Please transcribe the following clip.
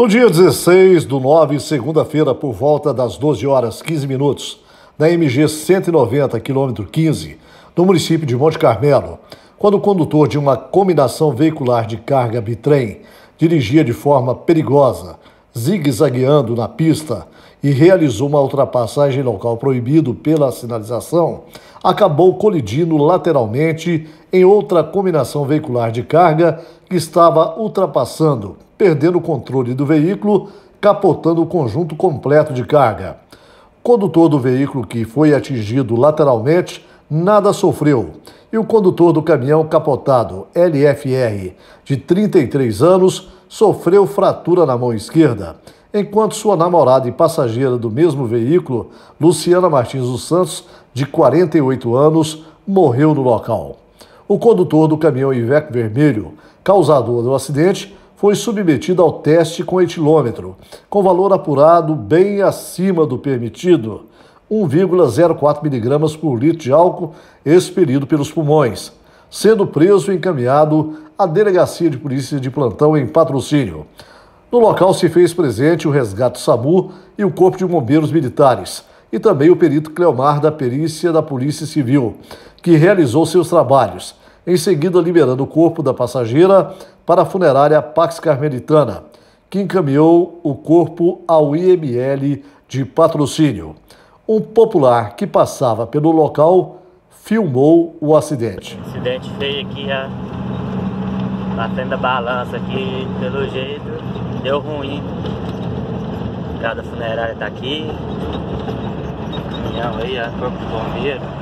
No dia 16 do 9, segunda-feira, por volta das 12 horas 15 minutos, na MG 190, quilômetro 15, no município de Monte Carmelo, quando o condutor de uma combinação veicular de carga bitrem dirigia de forma perigosa, zigue-zagueando na pista e realizou uma ultrapassagem local proibido pela sinalização, acabou colidindo lateralmente em outra combinação veicular de carga que estava ultrapassando perdendo o controle do veículo, capotando o conjunto completo de carga. O condutor do veículo que foi atingido lateralmente nada sofreu. E o condutor do caminhão capotado LFR, de 33 anos, sofreu fratura na mão esquerda, enquanto sua namorada e passageira do mesmo veículo, Luciana Martins dos Santos, de 48 anos, morreu no local. O condutor do caminhão Iveco Vermelho, causador do acidente, foi submetida ao teste com etilômetro, com valor apurado bem acima do permitido, 1,04 miligramas por litro de álcool expelido pelos pulmões, sendo preso e encaminhado à Delegacia de Polícia de Plantão em patrocínio. No local se fez presente o resgate SAMU e o Corpo de Bombeiros Militares, e também o perito Cleomar da Perícia da Polícia Civil, que realizou seus trabalhos, em seguida liberando o corpo da passageira para a funerária Pax Carmelitana, que encaminhou o corpo ao IML de patrocínio. Um popular que passava pelo local filmou o acidente. Acidente feio aqui, já, na balança aqui, pelo jeito, deu ruim. Cada funerária tá aqui, caminhão aí, ó, corpo do bombeiro.